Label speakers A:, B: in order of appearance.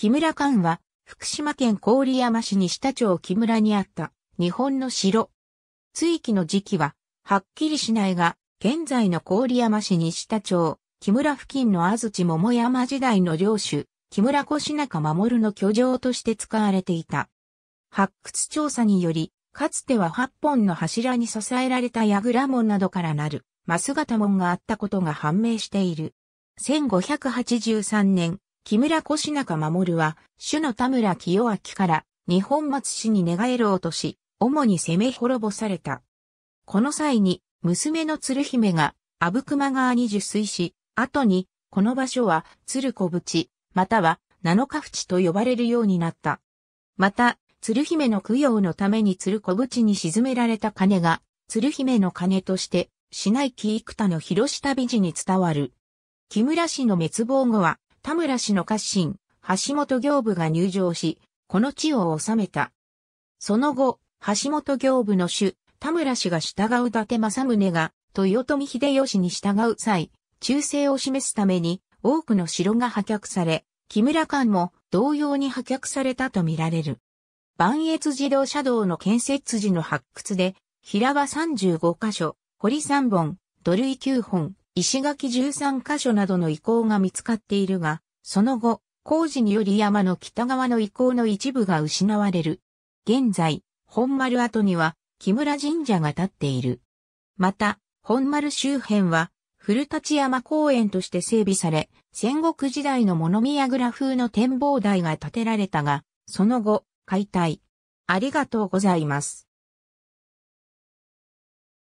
A: 木村館は、
B: 福島県郡山市西田町木村にあった日本の城。追記の時期は、はっきりしないが、現在の郡山市西田町、木村付近の安土桃山時代の領主、木村越中守の居城として使われていた。発掘調査により、かつては8本の柱に支えられた矢倉門などからなる、マス型門があったことが判明している。1583年、木村越中守は、主の田村清明から日本松氏に寝返ろうとし、主に攻め滅ぼされた。この際に、娘の鶴姫が、阿武隈川に受水し、後に、この場所は、鶴小淵、または、七日淵と呼ばれるようになった。また、鶴姫の供養のために鶴小淵に沈められた鐘が、鶴姫の鐘として、市内木幾多の広下美寺に伝わる。木村氏の滅亡後は、田村氏の家臣、橋本行部が入城し、この地を治めた。その後、橋本行部の主、田村氏が従う伊達政宗が、豊臣秀吉に従う際、忠誠を示すために、多くの城が破却され、木村間も同様に破却されたとみられる。万越自動車道の建設時の発掘で、平場35箇所、堀3本、土塁9本、石垣13カ所などの遺構が見つかっているが、その後、工事により山の北側の遺構の一部が失われる。現在、本丸跡には木村神社が建っている。また、本丸周辺は古立山公園として整備され、戦国時代の物見やら風の展望台が建てられたが、その後、解体。ありがとうございます。